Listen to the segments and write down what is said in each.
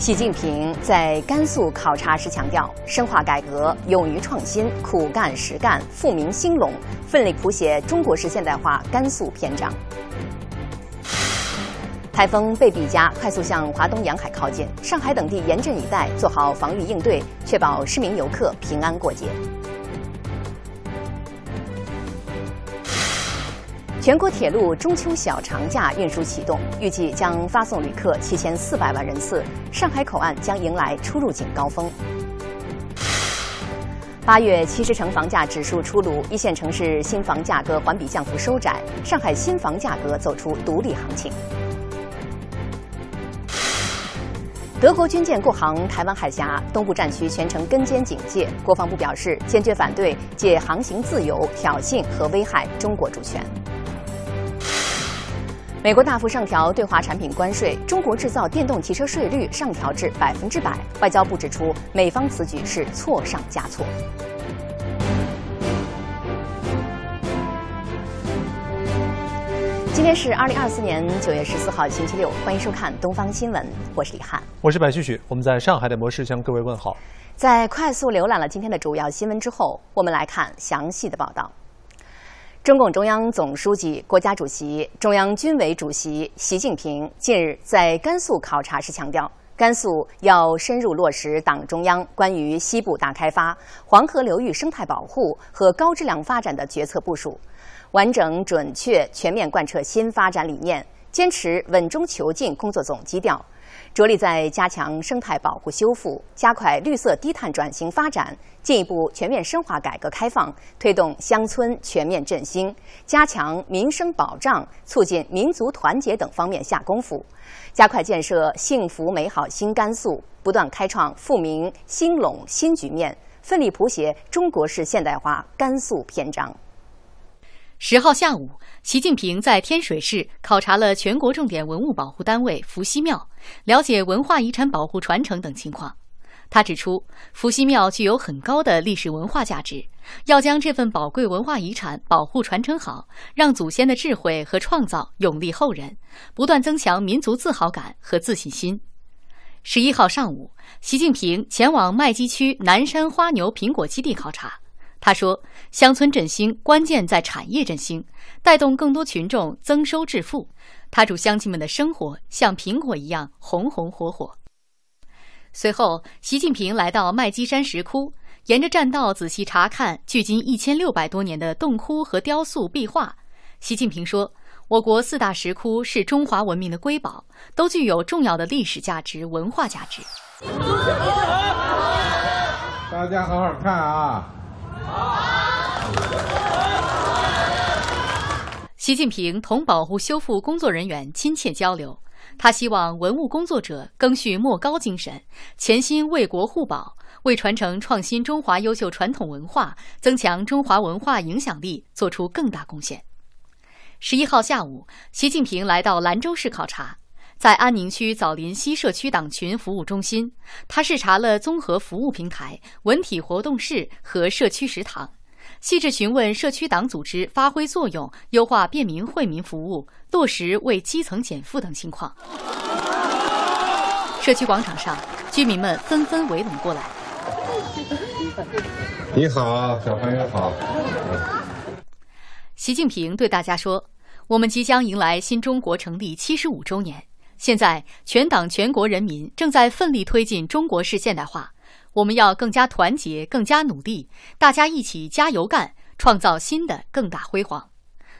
习近平在甘肃考察时强调：深化改革，勇于创新，苦干实干，富民兴隆，奋力谱写中国式现代化甘肃篇章。台风贝碧嘉快速向华东沿海靠近，上海等地严阵以待，做好防御应对，确保市民游客平安过节。全国铁路中秋小长假运输启动，预计将发送旅客七千四百万人次。上海口岸将迎来出入境高峰。八月七十城房价指数出炉，一线城市新房价格环比降幅收窄，上海新房价格走出独立行情。德国军舰过航台湾海峡，东部战区全程跟监警戒。国防部表示坚决反对借航行自由挑衅和危害中国主权。美国大幅上调对华产品关税，中国制造电动汽车税率上调至百分之百。外交部指出，美方此举是错上加错。今天是二零二四年九月十四号，星期六，欢迎收看《东方新闻》，我是李汉，我是白旭旭，我们在上海的模式向各位问好。在快速浏览了今天的主要新闻之后，我们来看详细的报道。中共中央总书记、国家主席、中央军委主席习近平近日在甘肃考察时强调，甘肃要深入落实党中央关于西部大开发、黄河流域生态保护和高质量发展的决策部署，完整、准确、全面贯彻新发展理念，坚持稳中求进工作总基调。着力在加强生态保护修复、加快绿色低碳转型发展、进一步全面深化改革开放、推动乡村全面振兴、加强民生保障、促进民族团结等方面下功夫，加快建设幸福美好新甘肃，不断开创富民兴陇新局面，奋力谱写中国式现代化甘肃篇章。十号下午，习近平在天水市考察了全国重点文物保护单位伏羲庙，了解文化遗产保护传承等情况。他指出，伏羲庙具有很高的历史文化价值，要将这份宝贵文化遗产保护传承好，让祖先的智慧和创造永立后人，不断增强民族自豪感和自信心。十一号上午，习近平前往麦积区南山花牛苹果基地考察。他说：“乡村振兴关键在产业振兴，带动更多群众增收致富。他祝乡亲们的生活像苹果一样红红火火。”随后，习近平来到麦积山石窟，沿着栈道仔细查看距今一千六百多年的洞窟和雕塑壁画。习近平说：“我国四大石窟是中华文明的瑰宝，都具有重要的历史价值、文化价值。”大家好好看啊！习近平同保护修复工作人员亲切交流，他希望文物工作者更续莫高精神，潜心为国护宝，为传承创新中华优秀传统文化、增强中华文化影响力做出更大贡献。十一号下午，习近平来到兰州市考察。在安宁区枣林西社区党群服务中心，他视察了综合服务平台、文体活动室和社区食堂，细致询问社区党组织发挥作用、优化便民惠民服务、落实为基层减负等情况。社区广场上，居民们纷纷围拢过来。你好，小朋友好。习近平对大家说：“我们即将迎来新中国成立七十五周年。”现在，全党全国人民正在奋力推进中国式现代化，我们要更加团结，更加努力，大家一起加油干，创造新的更大辉煌。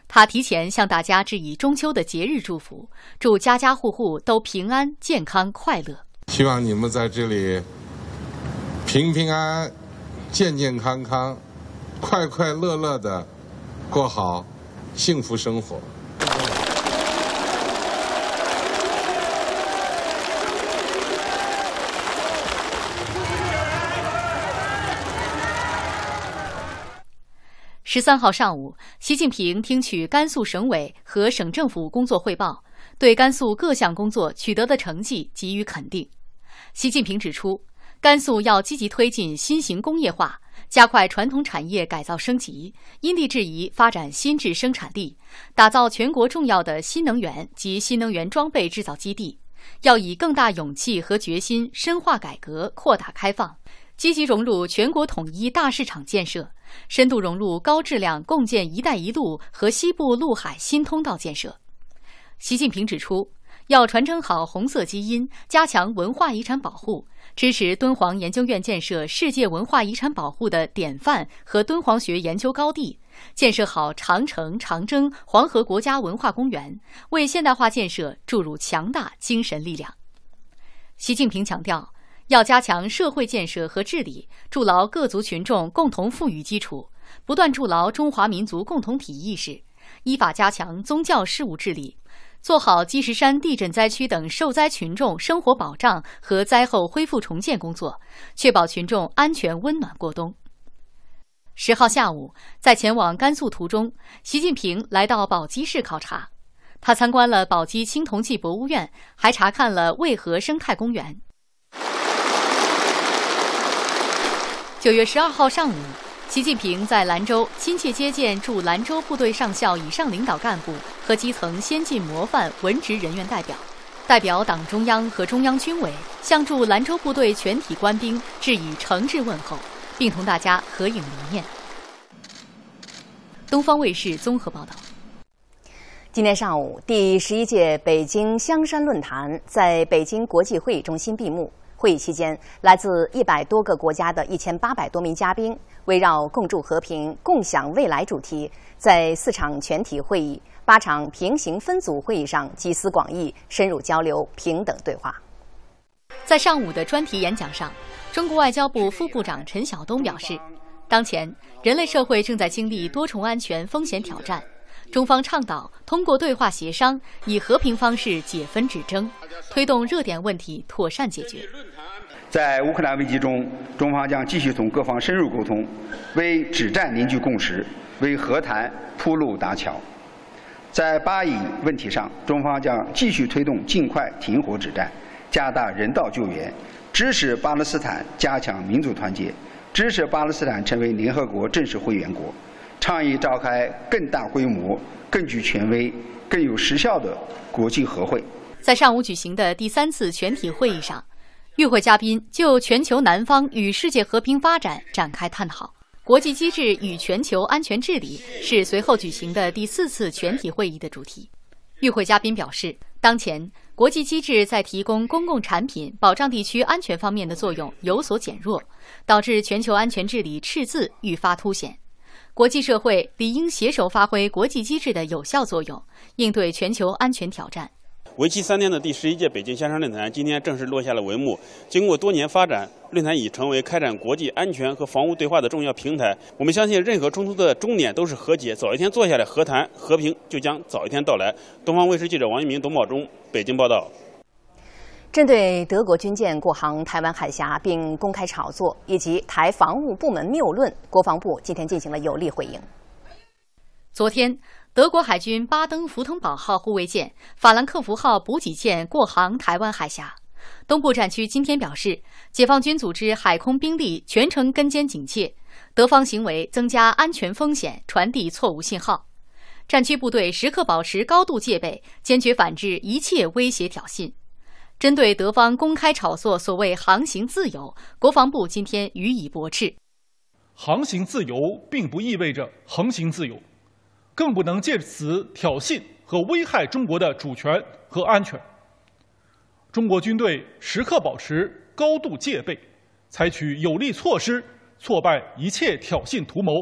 他提前向大家致以中秋的节日祝福，祝家家户户都平安、健康、快乐。希望你们在这里平平安安、健健康康、快快乐乐的过好幸福生活。十三号上午，习近平听取甘肃省委和省政府工作汇报，对甘肃各项工作取得的成绩给予肯定。习近平指出，甘肃要积极推进新型工业化，加快传统产业改造升级，因地制宜发展新质生产力，打造全国重要的新能源及新能源装备制造基地。要以更大勇气和决心深化改革、扩大开放，积极融入全国统一大市场建设。深度融入高质量共建“一带一路”和西部陆海新通道建设。习近平指出，要传承好红色基因，加强文化遗产保护，支持敦煌研究院建设世界文化遗产保护的典范和敦煌学研究高地，建设好长城、长征、黄河国家文化公园，为现代化建设注入强大精神力量。习近平强调。要加强社会建设和治理，筑牢各族群众共同富裕基础，不断筑牢中华民族共同体意识，依法加强宗教事务治理，做好积石山地震灾区等受灾群众生活保障和灾后恢复重建工作，确保群众安全温暖过冬。十号下午，在前往甘肃途中，习近平来到宝鸡市考察，他参观了宝鸡青铜器博物院，还查看了渭河生态公园。九月十二号上午，习近平在兰州亲切接见驻兰州部队上校以上领导干部和基层先进模范、文职人员代表，代表党中央和中央军委向驻兰州部队全体官兵致以诚挚问候，并同大家合影留念。东方卫视综合报道。今天上午，第十一届北京香山论坛在北京国际会议中心闭幕。会议期间，来自一百多个国家的一千八百多名嘉宾，围绕“共筑和平，共享未来”主题，在四场全体会议、八场平行分组会议上集思广益、深入交流、平等对话。在上午的专题演讲上，中国外交部副部长陈晓东表示，当前人类社会正在经历多重安全风险挑战。中方倡导通过对话协商，以和平方式解纷止争，推动热点问题妥善解决。在乌克兰危机中，中方将继续同各方深入沟通，为止战凝聚共识，为和谈铺路搭桥。在巴以问题上，中方将继续推动尽快停火止战，加大人道救援，支持巴勒斯坦加强民族团结，支持巴勒斯坦成为联合国正式会员国。倡议召开更大规模、更具权威、更有实效的国际和会。在上午举行的第三次全体会议上，与会嘉宾就全球南方与世界和平发展展开探讨。国际机制与全球安全治理是随后举行的第四次全体会议的主题。与会嘉宾表示，当前国际机制在提供公共产品、保障地区安全方面的作用有所减弱，导致全球安全治理赤字愈发凸显。国际社会理应携手发挥国际机制的有效作用，应对全球安全挑战。为期三天的第十一届北京香山论坛今天正式落下了帷幕。经过多年发展，论坛已成为开展国际安全和防务对话的重要平台。我们相信，任何冲突的终点都是和解，早一天坐下来和谈，和平就将早一天到来。东方卫视记者王一鸣、董宝忠，北京报道。针对德国军舰过航台湾海峡并公开炒作，以及台防务部门谬论，国防部今天进行了有力回应。昨天，德国海军巴登符腾堡号护卫舰、法兰克福号补给舰过航台湾海峡。东部战区今天表示，解放军组织海空兵力全程跟监警戒，德方行为增加安全风险，传递错误信号。战区部队时刻保持高度戒备，坚决反制一切威胁挑衅。针对德方公开炒作所谓“航行自由”，国防部今天予以驳斥。航行自由并不意味着横行自由，更不能借此挑衅和危害中国的主权和安全。中国军队时刻保持高度戒备，采取有力措施挫败一切挑衅图谋。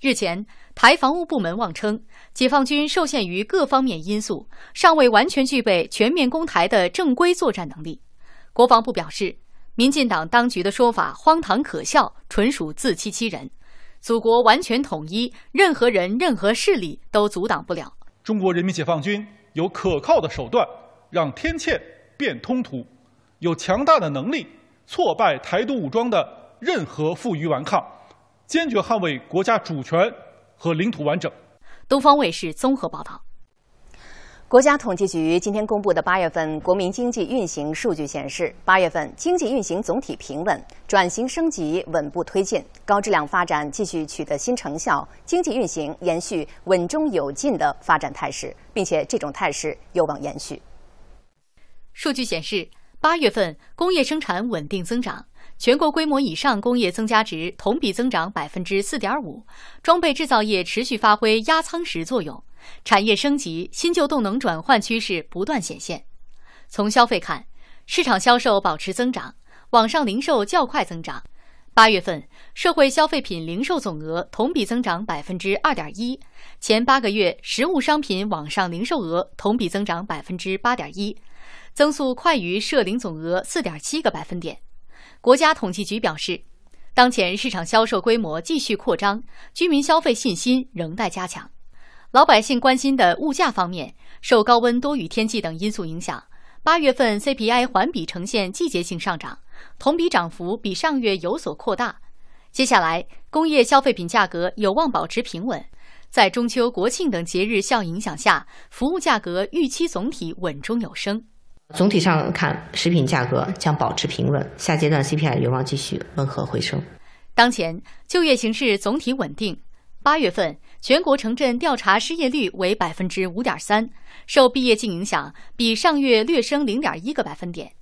日前。台防务部门妄称，解放军受限于各方面因素，尚未完全具备全面攻台的正规作战能力。国防部表示，民进党当局的说法荒唐可笑，纯属自欺欺人。祖国完全统一，任何人、任何势力都阻挡不了。中国人民解放军有可靠的手段，让天堑变通途，有强大的能力挫败台独武装的任何负隅顽抗，坚决捍卫国家主权。和领土完整。东方卫视综合报道。国家统计局今天公布的八月份国民经济运行数据显示，八月份经济运行总体平稳，转型升级稳步推进，高质量发展继续取得新成效，经济运行延续稳中有进的发展态势，并且这种态势有望延续。数据显示，八月份工业生产稳定增长。全国规模以上工业增加值同比增长百分之四点五，装备制造业持续发挥压舱石作用，产业升级、新旧动能转换趋势不断显现。从消费看，市场销售保持增长，网上零售较快增长。八月份，社会消费品零售总额同比增长百分之二点一，前八个月，实物商品网上零售额同比增长百分之八点一，增速快于社零总额四点七个百分点。国家统计局表示，当前市场销售规模继续扩张，居民消费信心仍待加强。老百姓关心的物价方面，受高温多雨天气等因素影响，八月份 CPI 环比呈现季节性上涨，同比涨幅比上月有所扩大。接下来，工业消费品价格有望保持平稳，在中秋、国庆等节日效应影响下，服务价格预期总体稳中有升。总体上看，食品价格将保持平稳，下阶段 CPI 有望继续温和回升。当前就业形势总体稳定，八月份全国城镇调查失业率为百分之五点三，受毕业季影响，比上月略升零点一个百分点。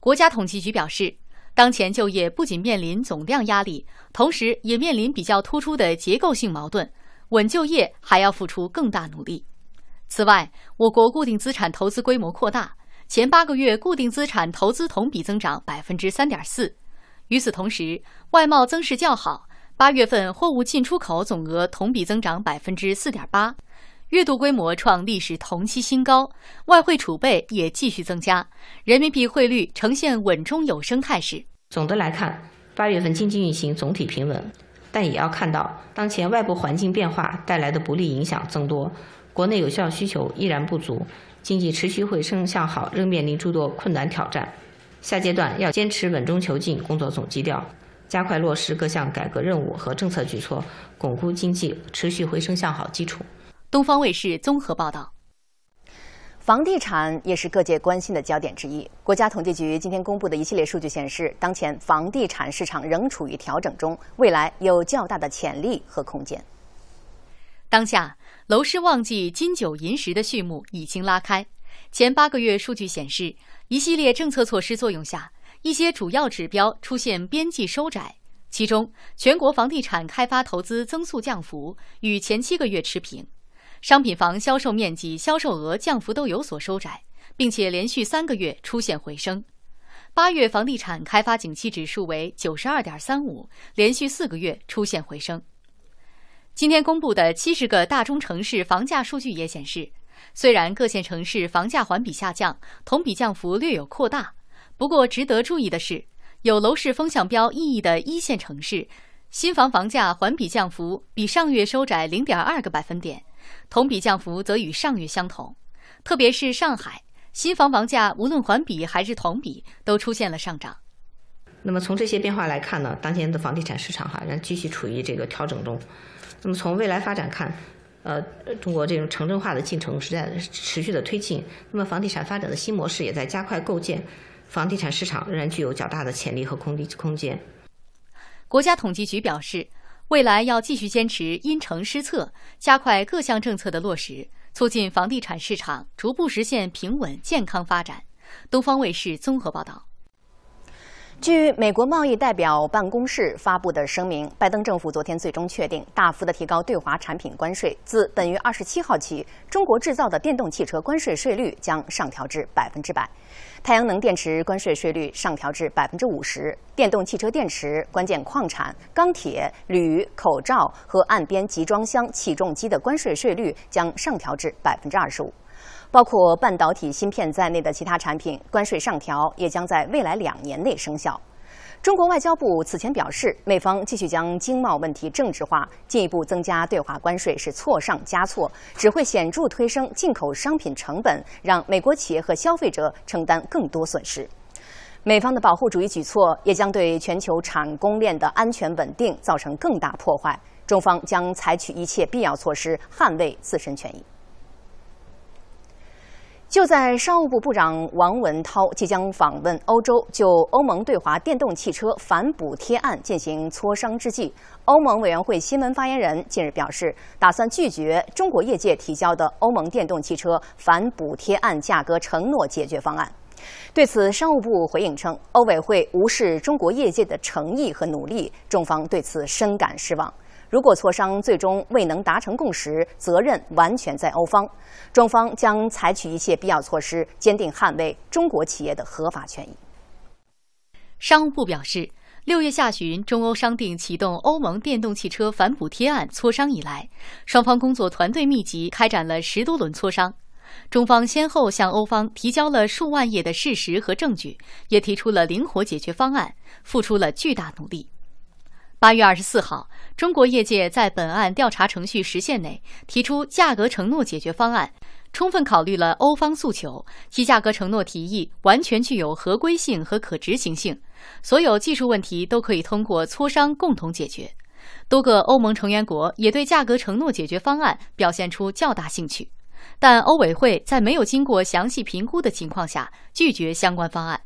国家统计局表示，当前就业不仅面临总量压力，同时也面临比较突出的结构性矛盾，稳就业还要付出更大努力。此外，我国固定资产投资规模扩大。前八个月固定资产投资同比增长百分之三点四，与此同时，外贸增势较好，八月份货物进出口总额同比增长百分之四点八，月度规模创历史同期新高，外汇储备也继续增加，人民币汇率呈现稳中有升态势。总的来看，八月份经济运行总体平稳，但也要看到当前外部环境变化带来的不利影响增多，国内有效需求依然不足。经济持续回升向好，仍面临诸多困难挑战。下阶段要坚持稳中求进工作总基调，加快落实各项改革任务和政策举措，巩固经济持续回升向好基础。东方卫视综合报道。房地产也是各界关心的焦点之一。国家统计局今天公布的一系列数据显示，当前房地产市场仍处于调整中，未来有较大的潜力和空间。当下。楼市旺季金九银十的序幕已经拉开。前八个月数据显示，一系列政策措施作用下，一些主要指标出现边际收窄。其中，全国房地产开发投资增速降幅与前七个月持平，商品房销售面积、销售额降幅都有所收窄，并且连续三个月出现回升。八月房地产开发景气指数为九十二点三五，连续四个月出现回升。今天公布的七十个大中城市房价数据也显示，虽然各线城市房价环比下降，同比降幅略有扩大，不过值得注意的是，有楼市风向标意义的一线城市，新房房价环比降幅比上月收窄零点二个百分点，同比降幅则与上月相同。特别是上海，新房房价无论环比还是同比都出现了上涨。那么从这些变化来看呢，当前的房地产市场哈仍继续处于这个调整中。那么，从未来发展看，呃，中国这种城镇化的进程是在持续的推进。那么，房地产发展的新模式也在加快构建，房地产市场仍然具有较大的潜力和空地空间。国家统计局表示，未来要继续坚持因城施策，加快各项政策的落实，促进房地产市场逐步实现平稳健康发展。东方卫视综合报道。据美国贸易代表办公室发布的声明，拜登政府昨天最终确定大幅的提高对华产品关税。自本月二十七号起，中国制造的电动汽车关税税率将上调至百分之百，太阳能电池关税税率上调至百分之五十，电动汽车电池、关键矿产、钢铁、铝、口罩和岸边集装箱起重机的关税税率将上调至百分之二十五。包括半导体芯片在内的其他产品关税上调，也将在未来两年内生效。中国外交部此前表示，美方继续将经贸问题政治化，进一步增加对华关税是错上加错，只会显著推升进口商品成本，让美国企业和消费者承担更多损失。美方的保护主义举措也将对全球产供链的安全稳定造成更大破坏。中方将采取一切必要措施，捍卫自身权益。就在商务部部长王文涛即将访问欧洲，就欧盟对华电动汽车反补贴案进行磋商之际，欧盟委员会新闻发言人近日表示，打算拒绝中国业界提交的欧盟电动汽车反补贴案价格承诺解决方案。对此，商务部回应称，欧委会无视中国业界的诚意和努力，中方对此深感失望。如果磋商最终未能达成共识，责任完全在欧方，中方将采取一切必要措施，坚定捍卫中国企业的合法权益。商务部表示，六月下旬中欧商定启动欧盟电动汽车反补贴案磋商以来，双方工作团队密集开展了十多轮磋商，中方先后向欧方提交了数万页的事实和证据，也提出了灵活解决方案，付出了巨大努力。八月二十四号，中国业界在本案调查程序时限内提出价格承诺解决方案，充分考虑了欧方诉求，其价格承诺提议完全具有合规性和可执行性，所有技术问题都可以通过磋商共同解决。多个欧盟成员国也对价格承诺解决方案表现出较大兴趣，但欧委会在没有经过详细评估的情况下拒绝相关方案。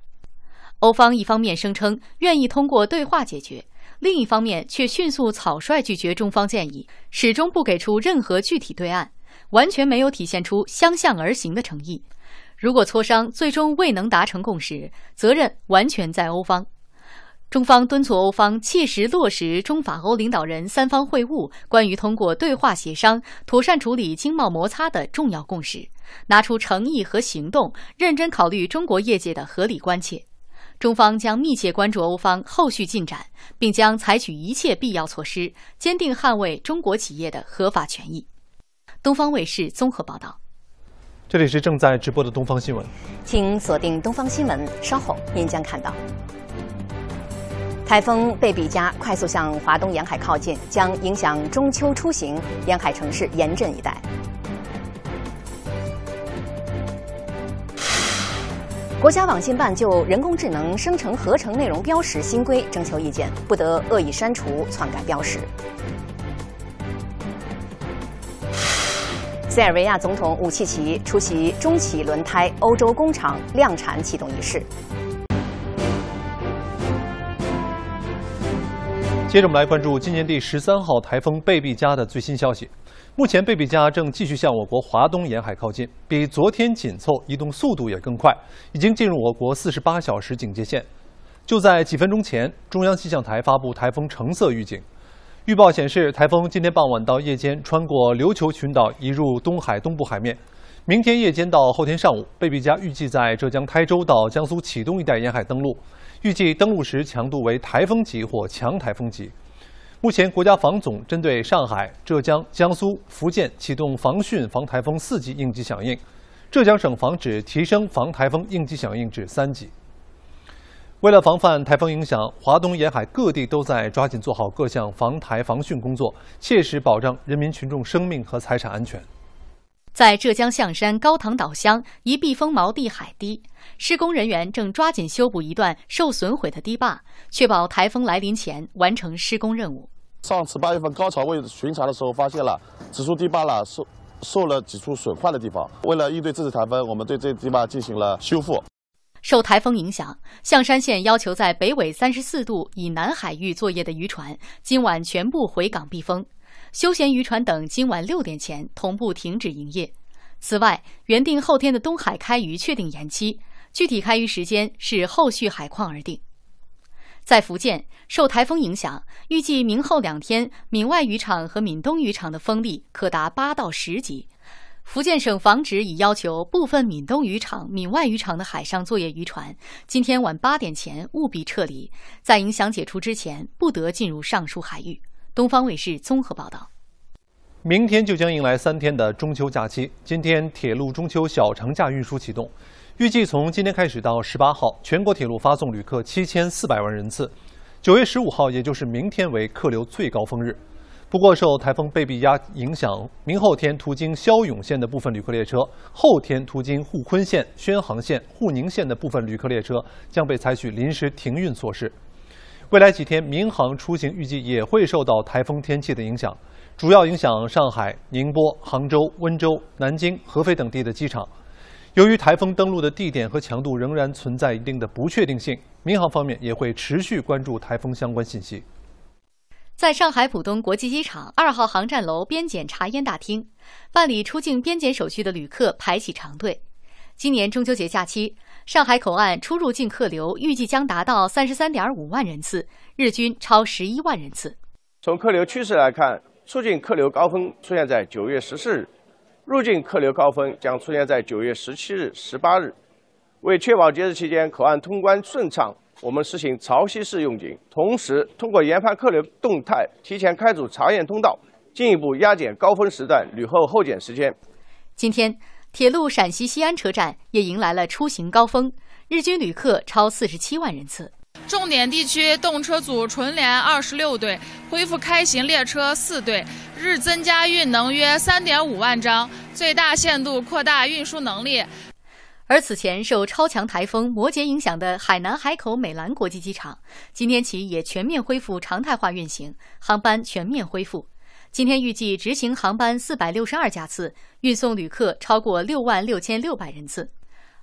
欧方一方面声称愿意通过对话解决。另一方面，却迅速草率拒绝中方建议，始终不给出任何具体对案，完全没有体现出相向而行的诚意。如果磋商最终未能达成共识，责任完全在欧方。中方敦促欧方切实落实中法欧领导人三方会晤关于通过对话协商妥善处理经贸摩擦的重要共识，拿出诚意和行动，认真考虑中国业界的合理关切。中方将密切关注欧方后续进展，并将采取一切必要措施，坚定捍卫中国企业的合法权益。东方卫视综合报道。这里是正在直播的东方新闻，请锁定东方新闻。稍后您将看到，台风贝比加快速向华东沿海靠近，将影响中秋出行，沿海城市严阵以待。国家网信办就人工智能生成合成内容标识新规征求意见，不得恶意删除、篡改标识。塞尔维亚总统武契奇出席中企轮胎欧洲工厂量产启动仪式。接着我们来关注今年第十三号台风贝碧嘉的最新消息。目前，贝碧嘉正继续向我国华东沿海靠近，比昨天紧凑，移动速度也更快，已经进入我国四十八小时警戒线。就在几分钟前，中央气象台发布台风橙色预警。预报显示，台风今天傍晚到夜间穿过琉球群岛，移入东海东部海面。明天夜间到后天上午，贝碧嘉预计在浙江台州到江苏启东一带沿海登陆。预计登陆时强度为台风级或强台风级。目前，国家防总针对上海、浙江、江苏、福建启动防汛防台风四级应急响应，浙江省防指提升防台风应急响应至三级。为了防范台风影响，华东沿海各地都在抓紧做好各项防台防汛工作，切实保障人民群众生命和财产安全。在浙江象山高塘岛乡一避风锚地海堤，施工人员正抓紧修补一段受损毁的堤坝，确保台风来临前完成施工任务。上次八月份高潮位巡查的时候，发现了指数堤坝了受受了几处损坏的地方。为了应对这次台风，我们对这堤坝进行了修复。受台风影响，象山县要求在北纬三十四度以南海域作业的渔船今晚全部回港避风。休闲渔船等今晚六点前同步停止营业。此外，原定后天的东海开渔确定延期，具体开渔时间视后续海况而定。在福建，受台风影响，预计明后两天，闽外渔场和闽东渔场的风力可达八到十级。福建省防指已要求部分闽东渔场、闽外渔场的海上作业渔船今天晚八点前务必撤离，在影响解除之前不得进入上述海域。东方卫视综合报道，明天就将迎来三天的中秋假期。今天铁路中秋小长假运输启动，预计从今天开始到十八号，全国铁路发送旅客七千四百万人次。九月十五号，也就是明天，为客流最高峰日。不过，受台风贝碧嘉影响，明后天途经骁勇线的部分旅客列车，后天途经沪昆线、宣杭线、沪宁线的部分旅客列车将被采取临时停运措施。未来几天，民航出行预计也会受到台风天气的影响，主要影响上海、宁波、杭州、温州、南京、合肥等地的机场。由于台风登陆的地点和强度仍然存在一定的不确定性，民航方面也会持续关注台风相关信息。在上海浦东国际机场二号航站楼边检查烟大厅，办理出境边检手续的旅客排起长队。今年中秋节假期。上海口岸出入境客流预计将达到三十三点五万人次，日均超十一万人次。从客流趋势来看，出境客流高峰出现在九月十四日，入境客流高峰将出现在九月十七日、十八日。为确保节日期间口岸通关顺畅，我们实行潮汐式用警，同时通过研判客流动态，提前开组查验通道，进一步压减高峰时段旅客候检时间。今天。铁路陕西西安车站也迎来了出行高峰，日均旅客超四十七万人次。重点地区动车组纯联二十六对，恢复开行列车四对，日增加运能约三点五万张，最大限度扩大运输能力。而此前受超强台风摩羯影响的海南海口美兰国际机场，今天起也全面恢复常态化运行，航班全面恢复。今天预计执行航班四百六十二架次，运送旅客超过六万六千六百人次。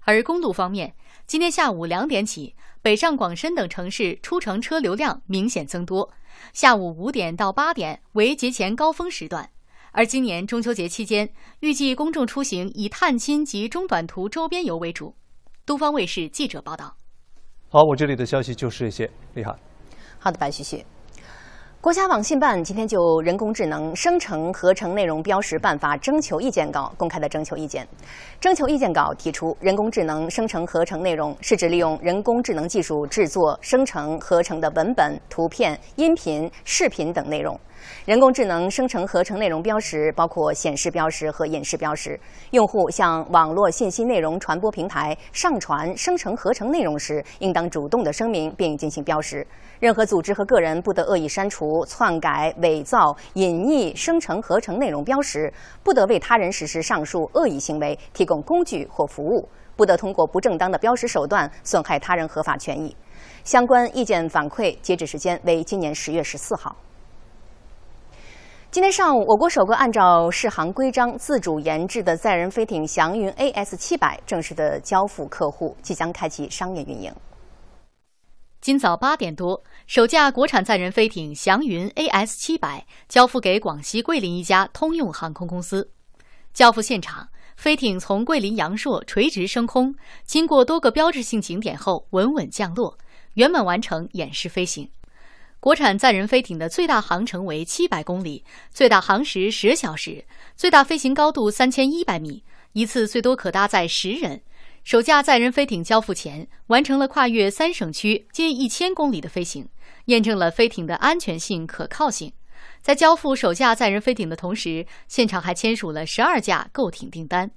而公路方面，今天下午两点起，北上广深等城市出城车流量明显增多，下午五点到八点为节前高峰时段。而今年中秋节期间，预计公众出行以探亲及中短途周边游为主。东方卫视记者报道。好，我这里的消息就是这些。厉害。好的，白旭旭。国家网信办今天就《人工智能生成合成内容标识办法》征求意见稿公开的征求意见。征求意见稿提出，人工智能生成合成内容是指利用人工智能技术制作、生成、合成的文本、图片、音频、视频等内容。人工智能生成合成内容标识包括显示标识和隐示标识。用户向网络信息内容传播平台上传生成合成内容时，应当主动的声明并进行标识。任何组织和个人不得恶意删除、篡改、伪造、隐匿生成合成内容标识；不得为他人实施上述恶意行为提供工具或服务；不得通过不正当的标识手段损害他人合法权益。相关意见反馈截止时间为今年十月十四号。今天上午，我国首个按照适航规章自主研制的载人飞艇“祥云 AS700” 正式的交付客户，即将开启商业运营。今早八点多，首架国产载人飞艇“祥云 AS700” 交付给广西桂林一家通用航空公司。交付现场，飞艇从桂林阳朔垂直升空，经过多个标志性景点后，稳稳降落，圆满完成演示飞行。国产载人飞艇的最大航程为七百公里，最大航时十小时，最大飞行高度三千一百米，一次最多可搭载十人。首架载人飞艇交付前，完成了跨越三省区近一千公里的飞行，验证了飞艇的安全性、可靠性。在交付首架载人飞艇的同时，现场还签署了十二架购艇订单。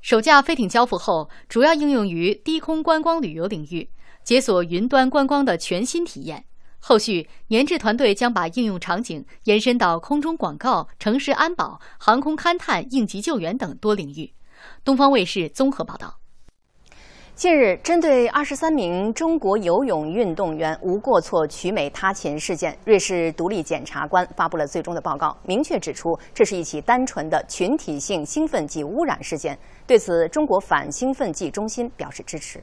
首架飞艇交付后，主要应用于低空观光旅游领域，解锁云端观光的全新体验。后续研制团队将把应用场景延伸到空中广告、城市安保、航空勘探、应急救援等多领域。东方卫视综合报道。近日，针对二十三名中国游泳运动员无过错取美他勤事件，瑞士独立检察官发布了最终的报告，明确指出这是一起单纯的群体性兴奋剂污染事件。对此，中国反兴奋剂中心表示支持。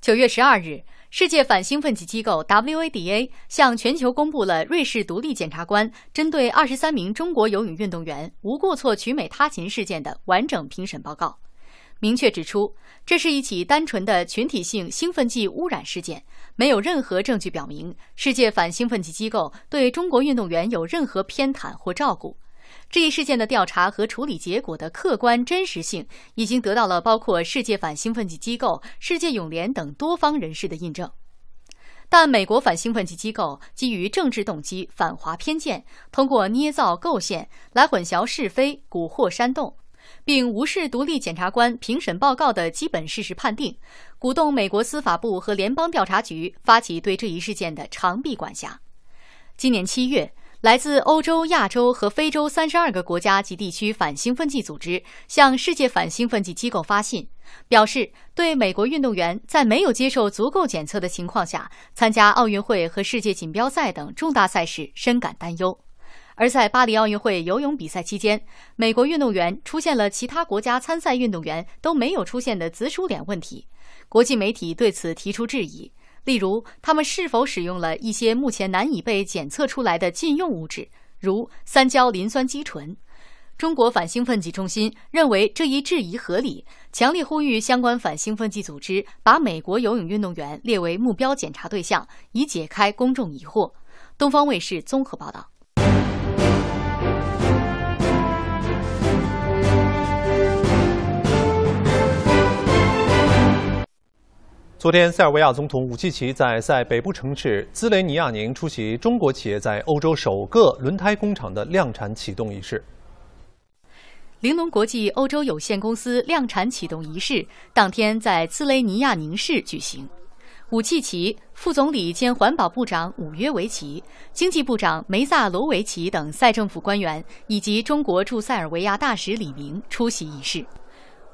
九月十二日。世界反兴奋剂机构 WADA 向全球公布了瑞士独立检察官针对二十三名中国游泳运动员无过错取美他琴事件的完整评审报告，明确指出，这是一起单纯的群体性兴奋剂污染事件，没有任何证据表明世界反兴奋剂机构对中国运动员有任何偏袒或照顾。这一事件的调查和处理结果的客观真实性，已经得到了包括世界反兴奋剂机构、世界泳联等多方人士的印证。但美国反兴奋剂机构基于政治动机、反华偏见，通过捏造、构陷来混淆是非、蛊惑煽动，并无视独立检察官评审报告的基本事实判定，鼓动美国司法部和联邦调查局发起对这一事件的长臂管辖。今年七月。来自欧洲、亚洲和非洲三十二个国家及地区反兴奋剂组织向世界反兴奋剂机构发信，表示对美国运动员在没有接受足够检测的情况下参加奥运会和世界锦标赛等重大赛事深感担忧。而在巴黎奥运会游泳比赛期间，美国运动员出现了其他国家参赛运动员都没有出现的紫薯脸问题，国际媒体对此提出质疑。例如，他们是否使用了一些目前难以被检测出来的禁用物质，如三焦磷酸基醇？中国反兴奋剂中心认为这一质疑合理，强烈呼吁相关反兴奋剂组织把美国游泳运动员列为目标检查对象，以解开公众疑惑。东方卫视综合报道。昨天，塞尔维亚总统武契奇在在北部城市兹雷尼亚宁出席中国企业在欧洲首个轮胎工厂的量产启动仪式。玲珑国际欧洲有限公司量产启动仪式当天在兹雷尼亚宁市举行，武契奇、副总理兼环保部长武约维奇、经济部长梅萨罗维奇等塞政府官员以及中国驻塞尔维亚大使李明出席仪式。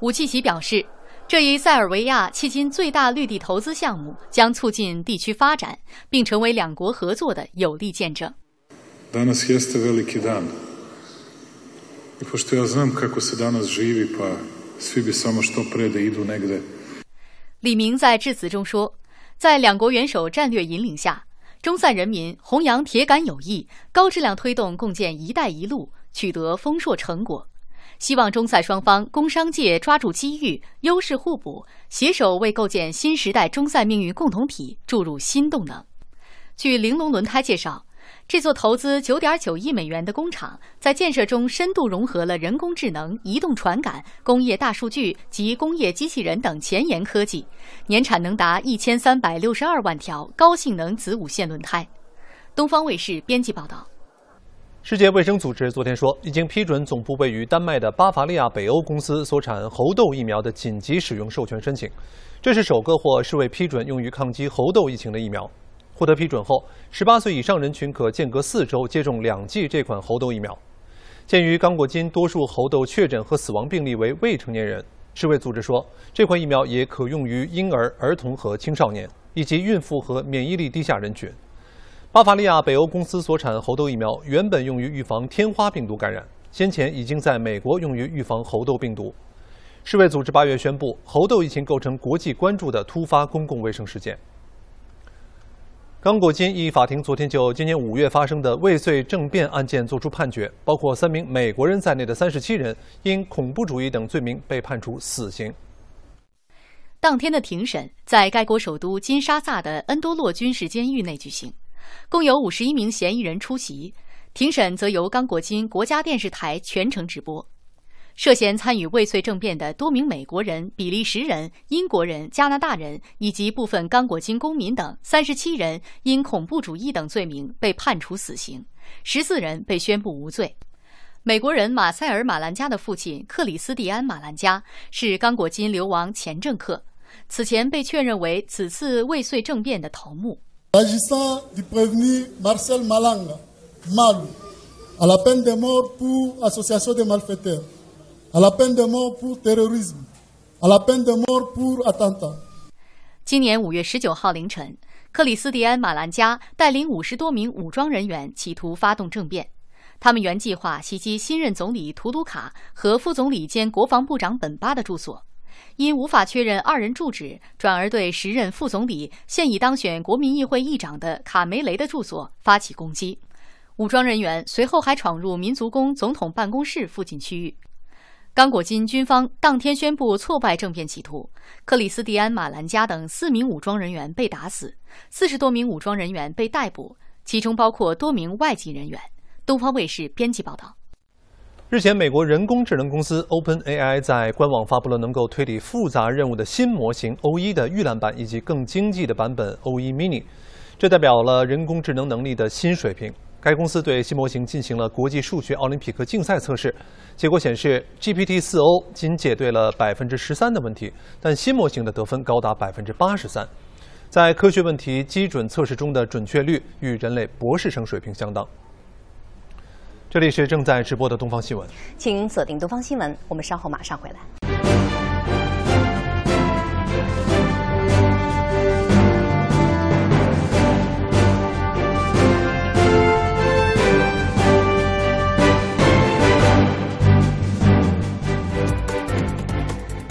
武契奇表示。这一塞尔维亚迄今最大绿地投资项目将促进地区发展，并成为两国合作的有力见证。Danas je s t v e l i kidan, ipošto ja znam kako se danas živi, pa svi bi samo što p r e i u negde。李明在致辞中说，在两国元首战略引领下，中塞人民弘扬铁杆友谊，高质量推动共建“一带一路”，取得丰硕成果。希望中赛双方工商界抓住机遇，优势互补，携手为构建新时代中赛命运共同体注入新动能。据玲珑轮胎介绍，这座投资九点九亿美元的工厂在建设中深度融合了人工智能、移动传感、工业大数据及工业机器人等前沿科技，年产能达一千三百六十二万条高性能子午线轮胎。东方卫视编辑报道。世界卫生组织昨天说，已经批准总部位于丹麦的巴伐利亚北欧公司所产猴痘疫苗的紧急使用授权申请。这是首个获世卫批准用于抗击猴痘疫情的疫苗。获得批准后，18岁以上人群可间隔四周接种两剂这款猴痘疫苗。鉴于刚果金多数猴痘确诊和死亡病例为未成年人，世卫组织说，这款疫苗也可用于婴儿、儿童和青少年，以及孕妇和免疫力低下人群。巴伐利亚北欧公司所产猴痘疫苗原本用于预防天花病毒感染，先前已经在美国用于预防猴痘病毒。世卫组织八月宣布，猴痘疫情构成国际关注的突发公共卫生事件。刚果金一法庭昨天就今年五月发生的未遂政变案件作出判决，包括三名美国人在内的三十七人因恐怖主义等罪名被判处死刑。当天的庭审在该国首都金沙萨的恩多洛军事监狱内举行。共有五十一名嫌疑人出席庭审，则由刚果金国家电视台全程直播。涉嫌参与未遂政变的多名美国人、比利时人、英国人、加拿大人以及部分刚果金公民等三十七人，因恐怖主义等罪名被判处死刑，十四人被宣布无罪。美国人马塞尔·马兰加的父亲克里斯蒂安·马兰加是刚果金流亡前政客，此前被确认为此次未遂政变的头目。今年五月十九号凌晨，克里斯蒂安·马兰加带领五十多名武装人员企图发动政变。他们原计划袭击新任总理图卢卡和副总理兼国防部长本巴的住所。因无法确认二人住址，转而对时任副总理、现已当选国民议会议长的卡梅雷的住所发起攻击。武装人员随后还闯入民族宫总统办公室附近区域。刚果金军方当天宣布挫败政变企图，克里斯蒂安·马兰加等四名武装人员被打死，四十多名武装人员被逮捕，其中包括多名外籍人员。东方卫视编辑报道。日前，美国人工智能公司 OpenAI 在官网发布了能够推理复杂任务的新模型 O1 的预览版，以及更经济的版本 O1 Mini。这代表了人工智能能力的新水平。该公司对新模型进行了国际数学奥林匹克竞赛测试，结果显示 g p t 四 o 仅解对了百分之十三的问题，但新模型的得分高达百分之八十三，在科学问题基准测试中的准确率与人类博士生水平相当。这里是正在直播的东方新闻，请锁定东方新闻，我们稍后马上回来。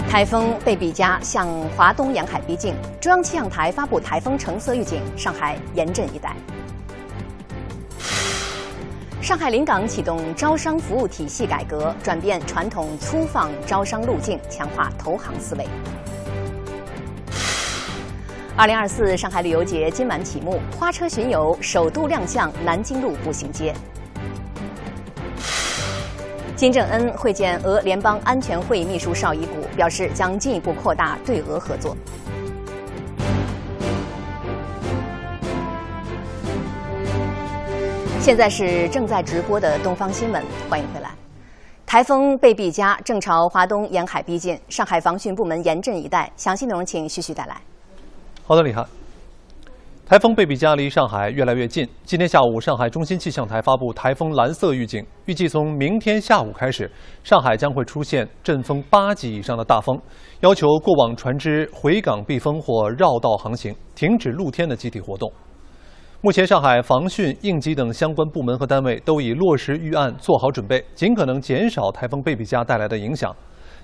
台风贝碧嘉向华东沿海逼近，中央气象台发布台风橙色预警，上海严阵以待。上海临港启动招商服务体系改革，转变传统粗放招商路径，强化投行思维。二零二四上海旅游节今晚启幕，花车巡游首度亮相南京路步行街。金正恩会见俄联邦安全会议秘书绍伊古，表示将进一步扩大对俄合作。现在是正在直播的东方新闻，欢迎回来。台风贝碧嘉正朝华东沿海逼近，上海防汛部门严阵以待。详细内容请徐徐带来。好的，李涵。台风贝碧嘉离上海越来越近。今天下午，上海中心气象台发布台风蓝色预警，预计从明天下午开始，上海将会出现阵风八级以上的大风，要求过往船只回港避风或绕道航行，停止露天的集体活动。目前，上海防汛、应急等相关部门和单位都已落实预案，做好准备，尽可能减少台风贝比加带来的影响。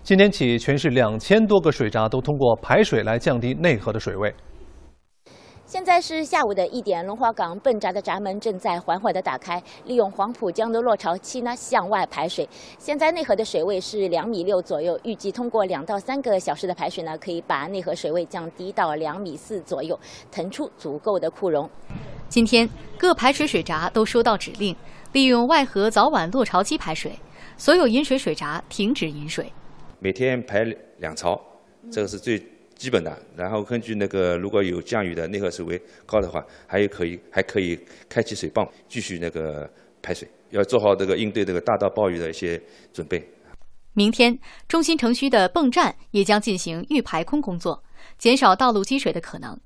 今天起，全市两千多个水闸都通过排水来降低内河的水位。现在是下午的一点，龙华港笨闸的闸门正在缓缓地打开，利用黄浦江的落潮期呢向外排水。现在内河的水位是两米六左右，预计通过两到三个小时的排水呢，可以把内河水位降低到两米四左右，腾出足够的库容。今天，各排水水闸都收到指令，利用外河早晚落潮期排水，所有引水水闸停止引水。每天排两槽，这个是最基本的。然后根据那个如果有降雨的内河水位高的话，还有可以还可以开启水泵继续那个排水，要做好这个应对这个大到暴雨的一些准备。明天，中心城区的泵站也将进行预排空工作，减少道路积水的可能。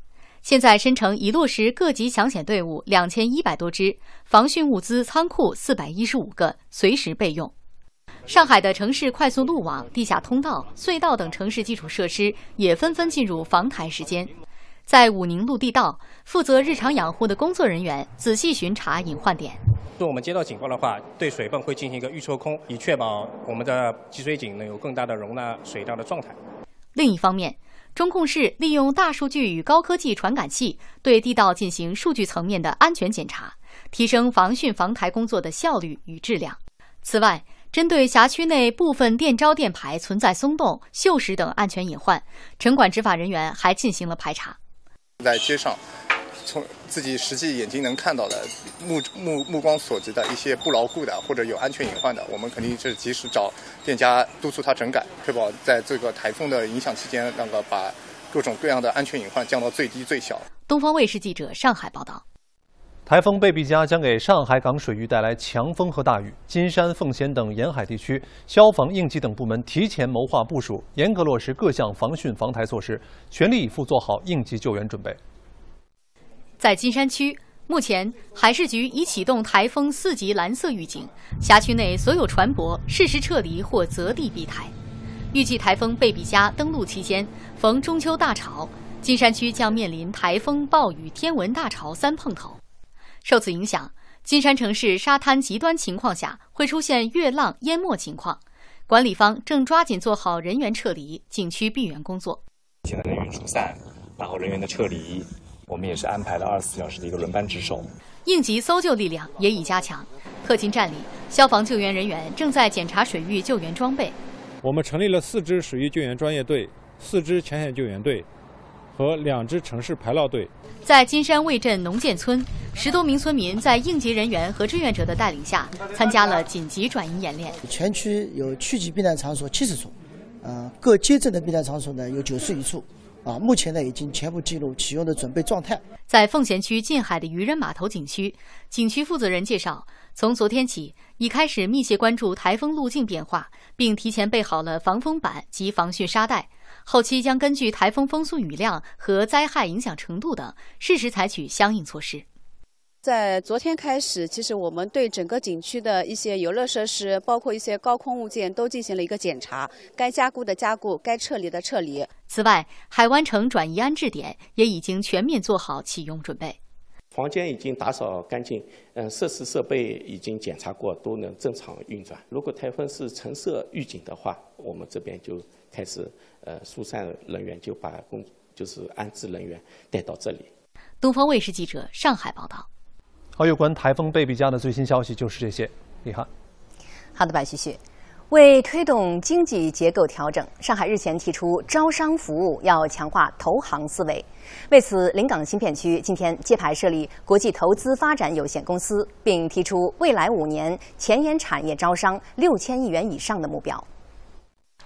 现在，申城已落实各级抢险队伍两千一百多支，防汛物资仓库四百一十五个，随时备用。上海的城市快速路网、地下通道、隧道等城市基础设施也纷纷进入防台时间。在武宁路地道，负责日常养护的工作人员仔细巡查隐患点。若我们接到警报的话，对水泵会进行一个预抽空，以确保我们的集水井能有更大的容纳水量的状态。另一方面。中控室利用大数据与高科技传感器对地道进行数据层面的安全检查，提升防汛防台工作的效率与质量。此外，针对辖区内部分电招电排存在松动、锈蚀等安全隐患，城管执法人员还进行了排查。在街上，从。自己实际眼睛能看到的目目目光所及的一些不牢固的或者有安全隐患的，我们肯定是及时找店家督促他整改，确保在这个台风的影响期间，那个把各种各样的安全隐患降到最低最小。东方卫视记者上海报道。台风贝碧嘉将给上海港水域带来强风和大雨，金山、奉贤等沿海地区消防、应急等部门提前谋划部署，严格落实各项防汛防台措施，全力以赴做好应急救援准备。在金山区，目前海事局已启动台风四级蓝色预警，辖区内所有船舶适时撤离或择地避台。预计台风贝比加登陆期间，逢中秋大潮，金山区将面临台风暴雨天文大潮三碰头。受此影响，金山城市沙滩极端情况下会出现月浪淹没情况。管理方正抓紧做好人员撤离、景区避园工作。现在人员疏散，然后人员的撤离。我们也是安排了二十四小时的一个轮班值守，应急搜救力量也已加强。特勤站里，消防救援人员正在检查水域救援装备。我们成立了四支水域救援专业队、四支抢险救援队和两支城市排涝队。在金山卫镇农建村，十多名村民在应急人员和志愿者的带领下，参加了紧急转移演练。全区有区级避难场所七十处，呃，各街镇的避难场所呢有九十余处。啊，目前呢已经全部进入启用的准备状态。在奉贤区近海的渔人码头景区，景区负责人介绍，从昨天起已开始密切关注台风路径变化，并提前备好了防风板及防汛沙袋，后期将根据台风风速、雨量和灾害影响程度等，适时采取相应措施。在昨天开始，其实我们对整个景区的一些游乐设施，包括一些高空物件，都进行了一个检查，该加固的加固，该撤离的撤离。此外，海湾城转移安置点也已经全面做好启用准备。房间已经打扫干净，嗯，设施设备已经检查过，都能正常运转。如果台风是橙色预警的话，我们这边就开始呃疏散人员，就把工就是安置人员带到这里。东方卫视记者上海报道。好，有关台风贝碧嘉的最新消息就是这些，李汉。好的，白旭旭。为推动经济结构调整，上海日前提出招商服务要强化投行思维。为此，临港新片区今天揭牌设立国际投资发展有限公司，并提出未来五年前沿产业招商六千亿元以上的目标。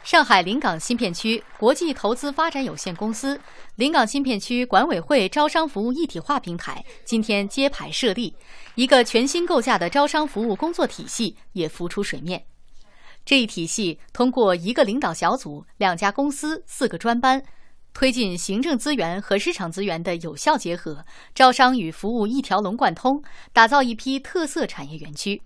上海临港新片区国际投资发展有限公司、临港新片区管委会招商服务一体化平台今天揭牌设立，一个全新构架的招商服务工作体系也浮出水面。这一体系通过一个领导小组、两家公司、四个专班，推进行政资源和市场资源的有效结合，招商与服务一条龙贯通，打造一批特色产业园区。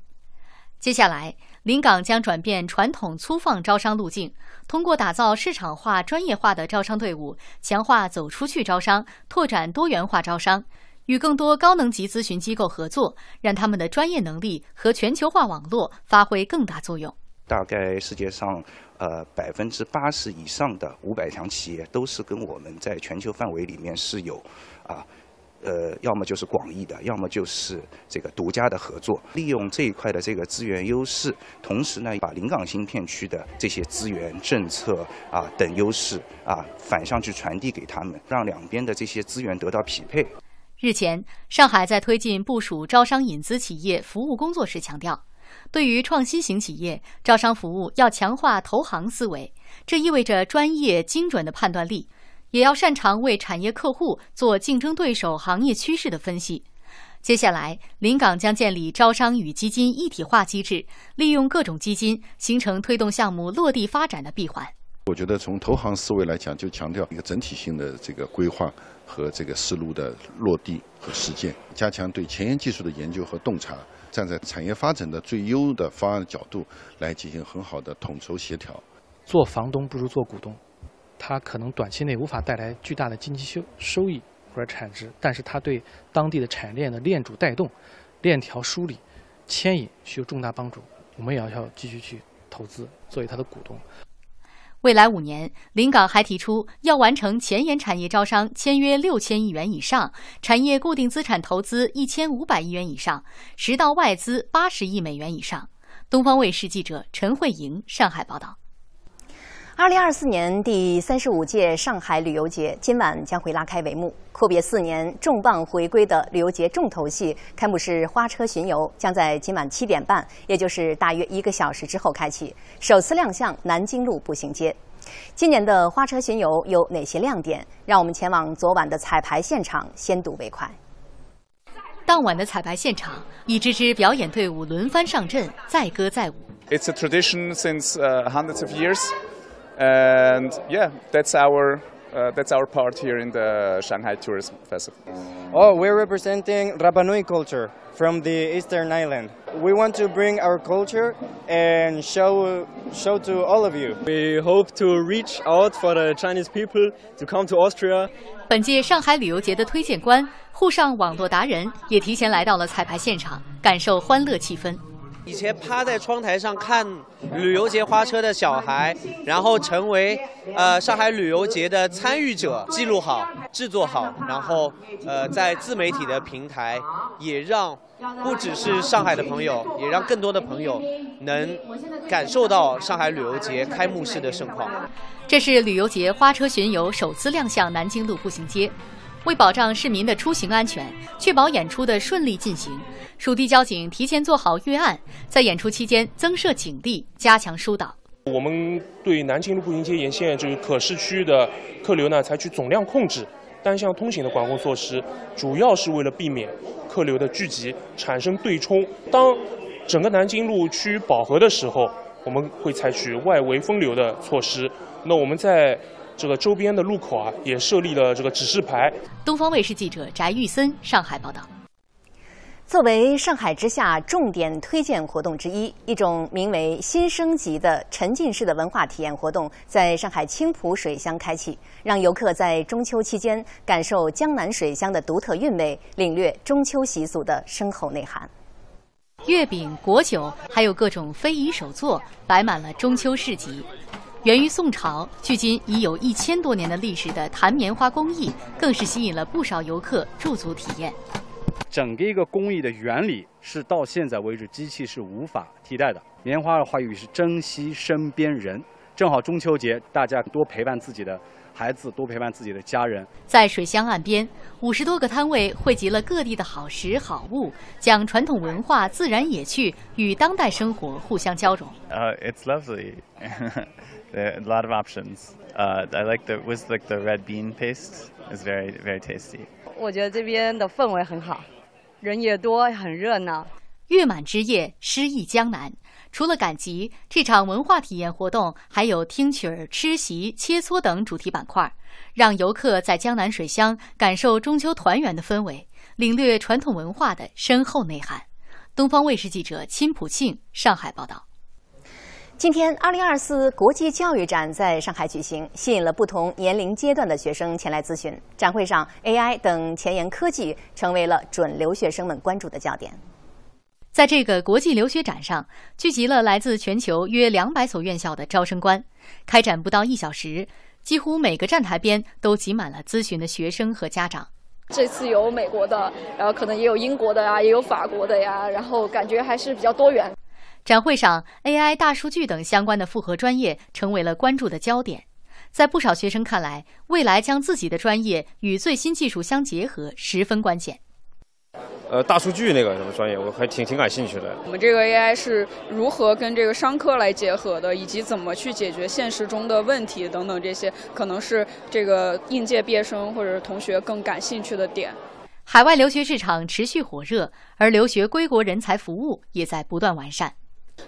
接下来。临港将转变传统粗放招商路径，通过打造市场化、专业化的招商队伍，强化走出去招商，拓展多元化招商，与更多高能级咨询机构合作，让他们的专业能力和全球化网络发挥更大作用。大概世界上，呃，百分之八十以上的五百强企业都是跟我们在全球范围里面是有，啊。呃，要么就是广义的，要么就是这个独家的合作，利用这一块的这个资源优势，同时呢，把临港新片区的这些资源、政策啊等优势啊反向去传递给他们，让两边的这些资源得到匹配。日前，上海在推进部署招商引资企业服务工作时强调，对于创新型企业，招商服务要强化投行思维，这意味着专业精准的判断力。也要擅长为产业客户做竞争对手、行业趋势的分析。接下来，临港将建立招商与基金一体化机制，利用各种基金，形成推动项目落地发展的闭环。我觉得从投行思维来讲，就强调一个整体性的这个规划和这个思路的落地和实践，加强对前沿技术的研究和洞察，站在产业发展的最优的方案角度来进行很好的统筹协调。做房东不如做股东。它可能短期内无法带来巨大的经济收收益或者产值，但是它对当地的产业链的链主带动、链条梳理、牵引具有重大帮助。我们也要要继续去投资，作为它的股东。未来五年，临港还提出要完成前沿产业招商签约六千亿元以上，产业固定资产投资一千五百亿元以上，实到外资八十亿美元以上。东方卫视记者陈慧莹，上海报道。二零二四年第三十五届上海旅游节今晚将会拉开帷幕。阔别四年，重磅回归的旅游节重头戏——开幕式花车巡游，将在今晚七点半，也就是大约一个小时之后开启。首次亮相南京路步行街，今年的花车巡游有哪些亮点？让我们前往昨晚的彩排现场，先睹为快。当晚的彩排现场，一支支表演队伍轮番上阵，载歌载舞。It's a tradition since hundreds of years. And yeah, that's our uh, that's our part here in the Shanghai Tourism Festival. Oh, we're representing Rapanui culture from the Eastern Island. We want to bring our culture and show show to all of you. We hope to reach out for the Chinese people to come to Austria. 本届上海旅游节的推荐官、沪上网络达人也提前来到了彩排现场，感受欢乐气氛。以前趴在窗台上看旅游节花车的小孩，然后成为呃上海旅游节的参与者，记录好、制作好，然后呃在自媒体的平台，也让不只是上海的朋友，也让更多的朋友能感受到上海旅游节开幕式的盛况。这是旅游节花车巡游首次亮相南京路步行街。为保障市民的出行安全，确保演出的顺利进行，属地交警提前做好预案，在演出期间增设警力，加强疏导。我们对南京路步行街沿线这个可视区域的客流呢，采取总量控制、单向通行的管控措施，主要是为了避免客流的聚集产生对冲。当整个南京路趋于饱和的时候，我们会采取外围分流的措施。那我们在这个周边的路口啊，也设立了这个指示牌。东方卫视记者翟玉森上海报道。作为上海之夏重点推荐活动之一，一种名为“新升级”的沉浸式的文化体验活动，在上海青浦水乡开启，让游客在中秋期间感受江南水乡的独特韵味，领略中秋习俗的深厚内涵。月饼、果酒，还有各种非遗手作，摆满了中秋市集。源于宋朝，距今已有一千多年的历史的弹棉花工艺，更是吸引了不少游客驻足体验。整个一个工艺的原理是到现在为止，机器是无法替代的。棉花的话语是珍惜身边人。正好中秋节，大家多陪伴自己的孩子，多陪伴自己的家人。在水乡岸边，五十多个摊位汇集了各地的好食好物，将传统文化、自然野趣与当代生活互相交融。呃，It's lovely. a lot of options. I like the was like the red bean paste is very very tasty. 我觉得这边的氛围很好，人也多，很热闹。月满之夜，诗意江南。除了赶集，这场文化体验活动还有听曲儿、吃席、切磋等主题板块，让游客在江南水乡感受中秋团圆的氛围，领略传统文化的深厚内涵。东方卫视记者亲普庆，上海报道。今天，二零二四国际教育展在上海举行，吸引了不同年龄阶段的学生前来咨询。展会上，AI 等前沿科技成为了准留学生们关注的焦点。在这个国际留学展上，聚集了来自全球约两百所院校的招生官。开展不到一小时，几乎每个站台边都挤满了咨询的学生和家长。这次有美国的，然后可能也有英国的呀，也有法国的呀，然后感觉还是比较多元。展会上，AI、大数据等相关的复合专业成为了关注的焦点。在不少学生看来，未来将自己的专业与最新技术相结合十分关键。呃，大数据那个什么专业，我还挺挺感兴趣的。我们这个 AI 是如何跟这个商科来结合的，以及怎么去解决现实中的问题等等，这些可能是这个应届毕业生或者同学更感兴趣的点。海外留学市场持续火热，而留学归国人才服务也在不断完善。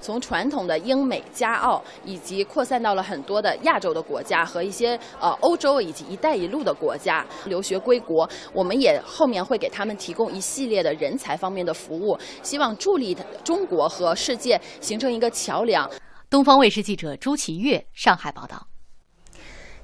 从传统的英美加澳，以及扩散到了很多的亚洲的国家和一些呃欧洲以及“一带一路”的国家留学归国，我们也后面会给他们提供一系列的人才方面的服务，希望助力中国和世界形成一个桥梁。东方卫视记者朱奇月上海报道。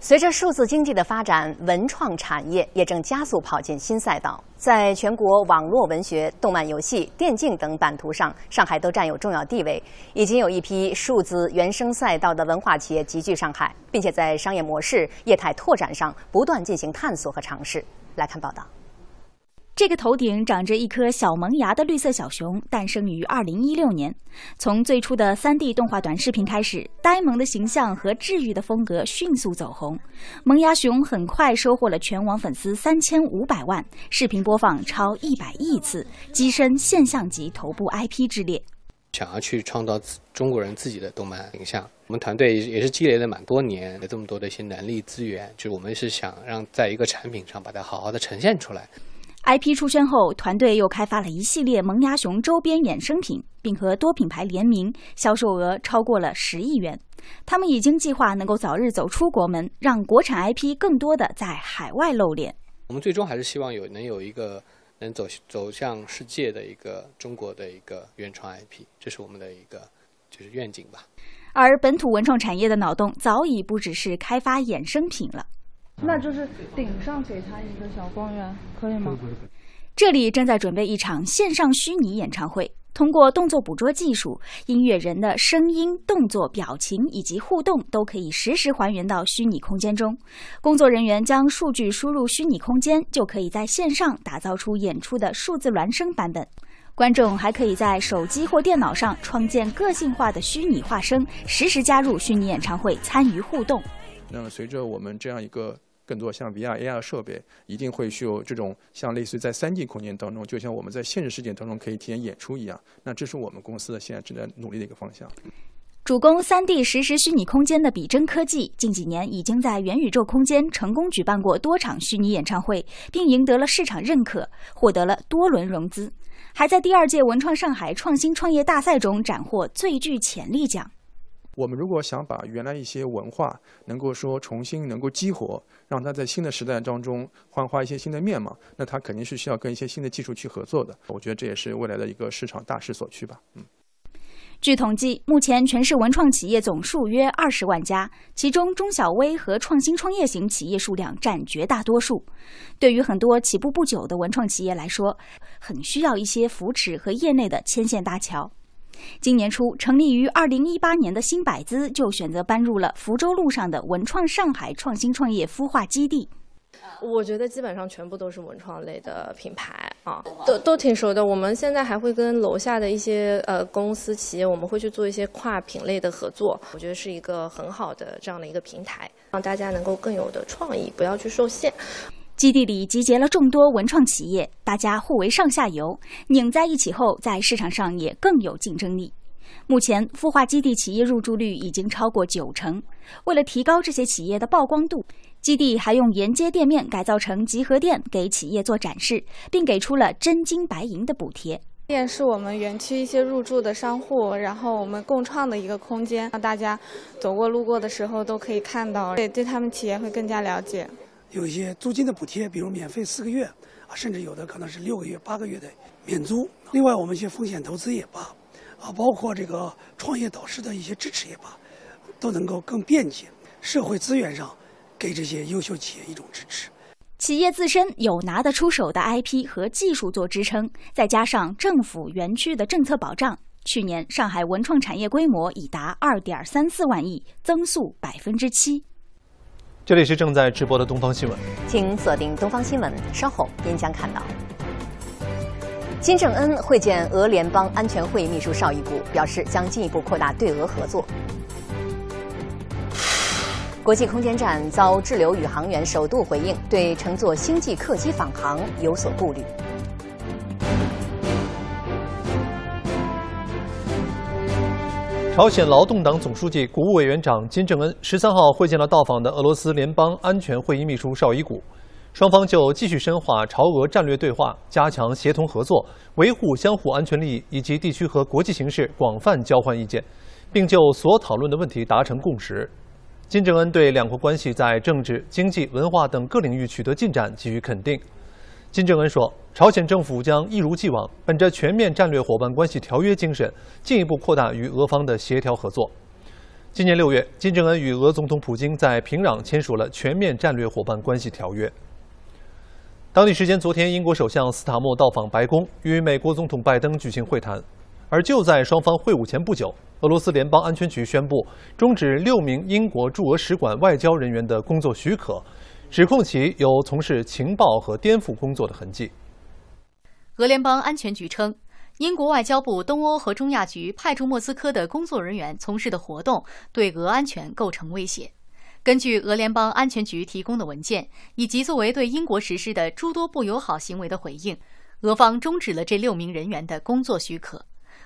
随着数字经济的发展，文创产业也正加速跑进新赛道。在全国网络文学、动漫、游戏、电竞等版图上，上海都占有重要地位。已经有一批数字原生赛道的文化企业集聚上海，并且在商业模式、业态拓展上不断进行探索和尝试。来看报道。这个头顶长着一颗小萌芽的绿色小熊，诞生于二零一六年。从最初的三 D 动画短视频开始，呆萌的形象和治愈的风格迅速走红。萌芽熊很快收获了全网粉丝三千五百万，视频播放超一百亿次，跻身现象级头部 IP 之列。想要去创造中国人自己的动漫形象，我们团队也是积累了蛮多年，的这么多的一些能力资源，就是我们是想让在一个产品上把它好好的呈现出来。IP 出圈后，团队又开发了一系列萌芽熊周边衍生品，并和多品牌联名，销售额超过了十亿元。他们已经计划能够早日走出国门，让国产 IP 更多的在海外露脸。我们最终还是希望有能有一个能走走向世界的一个中国的一个原创 IP，这是我们的一个就是愿景吧。而本土文创产业的脑洞早已不只是开发衍生品了。那就是顶上给他一个小光源，可以吗？这里正在准备一场线上虚拟演唱会，通过动作捕捉技术，音乐人的声音、动作、表情以及互动都可以实时还原到虚拟空间中。工作人员将数据输入虚拟空间，就可以在线上打造出演出的数字孪生版本。观众还可以在手机或电脑上创建个性化的虚拟化身，实时加入虚拟演唱会，参与互动。那么，随着我们这样一个。更多像 V R A R 设备一定会具有这种像类似在三 D 空间当中，就像我们在现实世界当中可以体验演出一样。那这是我们公司的现在正在努力的一个方向。主攻三 D 实时虚拟空间的比真科技，近几年已经在元宇宙空间成功举办过多场虚拟演唱会，并赢得了市场认可，获得了多轮融资，还在第二届文创上海创新创业大赛中斩获最具潜力奖。我们如果想把原来一些文化能够说重新能够激活，让它在新的时代当中焕发一些新的面貌，那它肯定是需要跟一些新的技术去合作的。我觉得这也是未来的一个市场大势所趋吧。嗯，据统计，目前全市文创企业总数约二十万家，其中中小微和创新创业型企业数量占绝大多数。对于很多起步不久的文创企业来说，很需要一些扶持和业内的牵线搭桥。今年初，成立于二零一八年的新百姿就选择搬入了福州路上的文创上海创新创业孵化基地。我觉得基本上全部都是文创类的品牌啊，都都挺熟的。我们现在还会跟楼下的一些呃公司企业，我们会去做一些跨品类的合作。我觉得是一个很好的这样的一个平台，让大家能够更有的创意，不要去受限。基地里集结了众多文创企业，大家互为上下游，拧在一起后，在市场上也更有竞争力。目前孵化基地企业入驻率已经超过九成。为了提高这些企业的曝光度，基地还用沿街店面改造成集合店，给企业做展示，并给出了真金白银的补贴。店是我们园区一些入驻的商户，然后我们共创的一个空间，让大家走过路过的时候都可以看到，对对他们企业会更加了解。有一些租金的补贴，比如免费四个月，啊，甚至有的可能是六个月、八个月的免租。另外，我们一些风险投资也罢，啊，包括这个创业导师的一些支持也罢，都能够更便捷。社会资源上，给这些优秀企业一种支持。企业自身有拿得出手的 IP 和技术做支撑，再加上政府园区的政策保障，去年上海文创产业规模已达二点三四万亿，增速百分之七。这里是正在直播的东方新闻，请锁定东方新闻，稍后您将看到。金正恩会见俄联邦安全会议秘书绍伊古，表示将进一步扩大对俄合作。国际空间站遭滞留宇航员首度回应，对乘坐星际客机返航有所顾虑。朝鲜劳动党总书记、国务委员长金正恩十三号会见了到访的俄罗斯联邦安全会议秘书绍伊古，双方就继续深化朝俄战略对话、加强协同合作、维护相互安全利益以及地区和国际形势广泛交换意见，并就所讨论的问题达成共识。金正恩对两国关系在政治、经济、文化等各领域取得进展给予肯定。金正恩说：“朝鲜政府将一如既往，本着全面战略伙伴关系条约精神，进一步扩大与俄方的协调合作。”今年六月，金正恩与俄总统普京在平壤签署了全面战略伙伴关系条约。当地时间昨天，英国首相斯塔默到访白宫，与美国总统拜登举行会谈。而就在双方会晤前不久，俄罗斯联邦安全局宣布终止六名英国驻俄使馆外交人员的工作许可。指控其有从事情报和颠覆工作的痕迹。俄联邦安全局称，英国外交部东欧和中亚局派驻莫斯科的工作人员从事的活动对俄安全构成威胁。根据俄联邦安全局提供的文件，以及作为对英国实施的诸多不友好行为的回应，俄方终止了这六名人员的工作许可。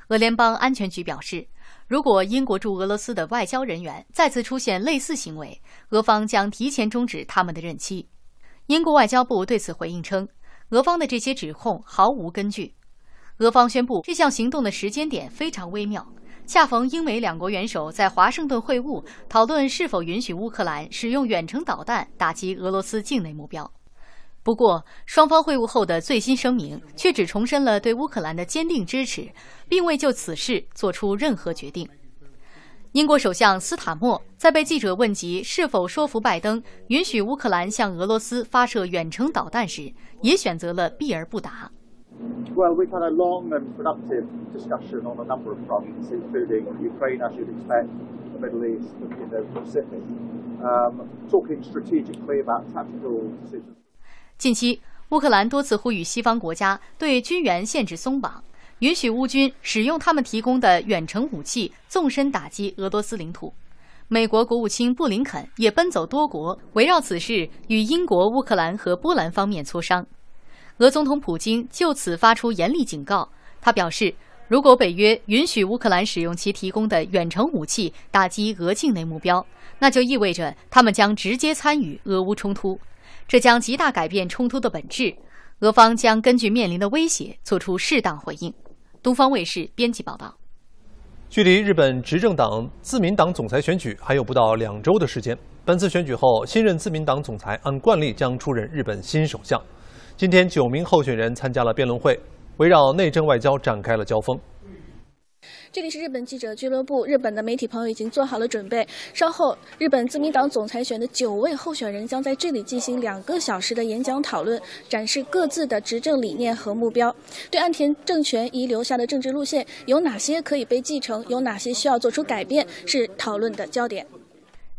俄联邦安全局表示。如果英国驻俄罗斯的外交人员再次出现类似行为，俄方将提前终止他们的任期。英国外交部对此回应称，俄方的这些指控毫无根据。俄方宣布这项行动的时间点非常微妙，恰逢英美两国元首在华盛顿会晤，讨论是否允许乌克兰使用远程导弹打击俄罗斯境内目标。不过，双方会晤后的最新声明却只重申了对乌克兰的坚定支持，并未就此事做出任何决定。英国首相斯塔默在被记者问及是否说服拜登允许乌克兰向俄罗斯发射远程导弹时，也选择了避而不答。近期，乌克兰多次呼吁西方国家对军援限制松绑，允许乌军使用他们提供的远程武器纵深打击俄罗斯领土。美国国务卿布林肯也奔走多国，围绕此事与英国、乌克兰和波兰方面磋商。俄总统普京就此发出严厉警告，他表示，如果北约允许乌克兰使用其提供的远程武器打击俄境内目标，那就意味着他们将直接参与俄乌冲突。这将极大改变冲突的本质，俄方将根据面临的威胁做出适当回应。东方卫视编辑报道。距离日本执政党自民党总裁选举还有不到两周的时间，本次选举后新任自民党总裁按惯例将出任日本新首相。今天，九名候选人参加了辩论会，围绕内政外交展开了交锋。这里是日本记者俱乐部，日本的媒体朋友已经做好了准备。稍后，日本自民党总裁选的九位候选人将在这里进行两个小时的演讲讨论，展示各自的执政理念和目标。对岸田政权遗留下的政治路线，有哪些可以被继承，有哪些需要做出改变，是讨论的焦点。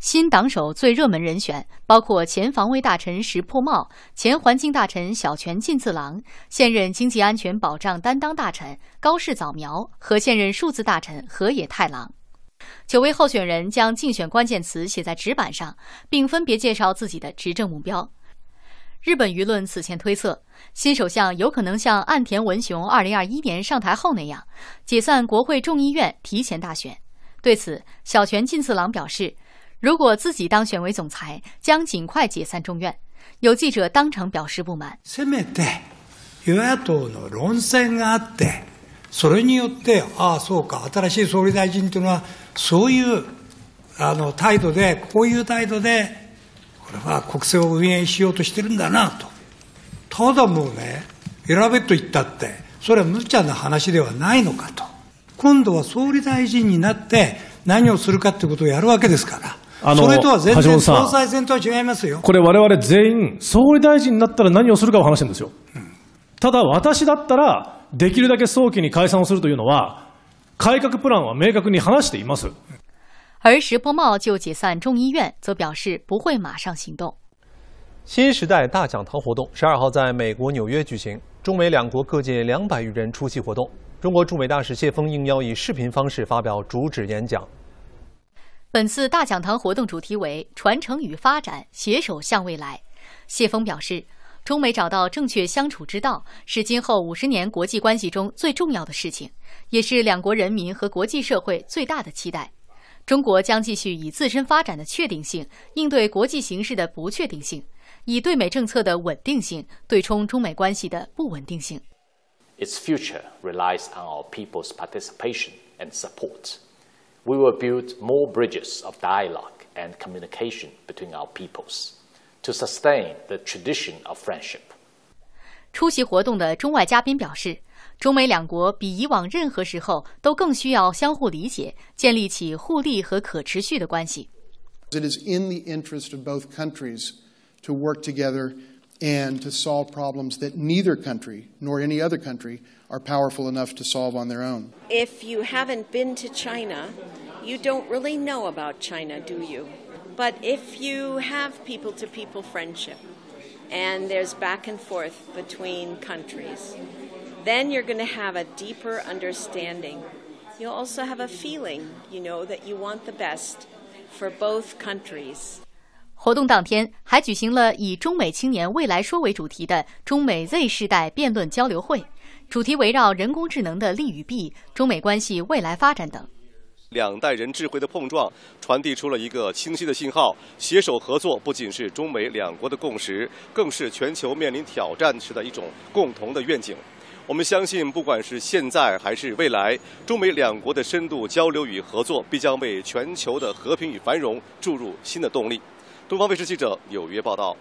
新党首最热门人选包括前防卫大臣石破茂、前环境大臣小泉进次郎、现任经济安全保障担当大臣高市早苗和现任数字大臣河野太郎。九位候选人将竞选关键词写在纸板上，并分别介绍自己的执政目标。日本舆论此前推测，新首相有可能像岸田文雄2021年上台后那样，解散国会众议院，提前大选。对此，小泉进次郎表示。如果自己当选为总裁，将尽快解散众院。有记者当场表示不满。せめて与野党の論戦があって、それによってああそうか新しい総理大臣というのはそういうあの態度でこういう態度でこれは国政を運営しようとしてるんだなと。ただもうね選べと言ったってそれは無茶な話ではないのかと。今度は総理大臣になって何をするかってことをやるわけですから。安倍昭男先生，这和我们完全不一样。这，我们全人，总理大臣，如果当选，会做什ただ、私だったら、できるだけ早期に解散众议院。我不会马上解散众议院。而石破茂就解散众议院，则表示不会马上行动。新时代大讲堂活动12号在美国纽约举行，中美两国各界两百余人出席活动。中国驻美大使谢锋应邀以视频方式发表主旨演讲。本次大讲堂活动主题为“传承与发展，携手向未来”。谢峰表示，中美找到正确相处之道，是今后五十年国际关系中最重要的事情，也是两国人民和国际社会最大的期待。中国将继续以自身发展的确定性应对国际形势的不确定性，以对美政策的稳定性对冲中美关系的不稳定性。Its future relies on our people's participation and support. we will build more bridges of dialogue and communication between our peoples to sustain the tradition of friendship. 出席活动的中外嘉宾表示，中美两国比以往任何时候都更需要相互理解，建立起互利和可持续的关系。It is in the interest of both countries to work together and to solve problems that neither country nor any other country are powerful enough to solve on their own. If you haven't been to China, you don't really know about China, do you? But if you have people to people friendship and there's back and forth between countries, then you're going to have a deeper understanding. You'll also have a feeling, you know, that you want the best for both countries. 活动当天还举行了以“中美青年未来说”为主题的中美 Z 世代辩论交流会，主题围绕人工智能的利与弊、中美关系未来发展等。两代人智慧的碰撞，传递出了一个清晰的信号：携手合作不仅是中美两国的共识，更是全球面临挑战时的一种共同的愿景。我们相信，不管是现在还是未来，中美两国的深度交流与合作，必将为全球的和平与繁荣注入新的动力。东方卫视记者有约报道，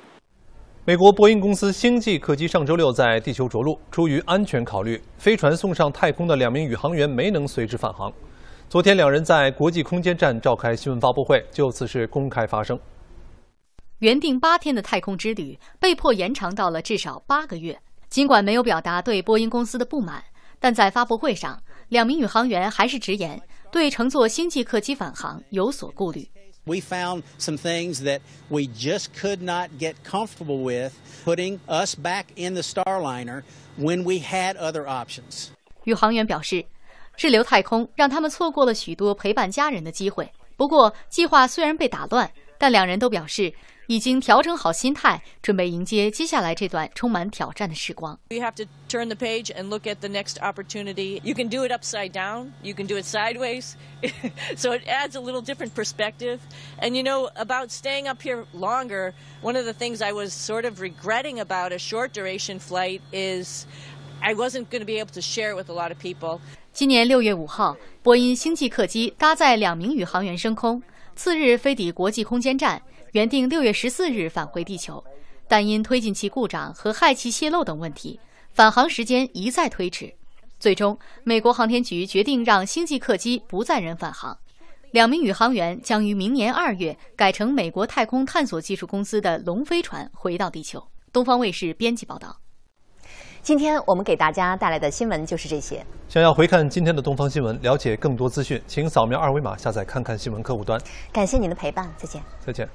美国波音公司星际客机上周六在地球着陆。出于安全考虑，飞船送上太空的两名宇航员没能随之返航。昨天，两人在国际空间站召开新闻发布会，就此事公开发声。原定八天的太空之旅被迫延长到了至少八个月。尽管没有表达对波音公司的不满，但在发布会上，两名宇航员还是直言。对乘坐星际客机返航有所顾虑。We found some things that we just could not get comfortable with, putting us back in the Starliner when we had other options. 宇航员表示，滞留太空让他们错过了许多陪伴家人的机会。不过，计划虽然被打乱，但两人都表示。You have to turn the page and look at the next opportunity. You can do it upside down. You can do it sideways. so it adds a little different perspective. And you know about staying up here longer. One of the things I was sort of regretting about a short duration flight is I wasn't going to be able to share it with a lot of people. 今年六月五号，波音星际客机搭载两名宇航员升空，次日飞抵国际空间站，原定六月十四日返回地球，但因推进器故障和氦气泄漏等问题，返航时间一再推迟。最终，美国航天局决定让星际客机不再人返航，两名宇航员将于明年二月改成美国太空探索技术公司的龙飞船回到地球。东方卫视编辑报道。今天我们给大家带来的新闻就是这些。想要回看今天的东方新闻，了解更多资讯，请扫描二维码下载看看新闻客户端。感谢您的陪伴，再见。再见。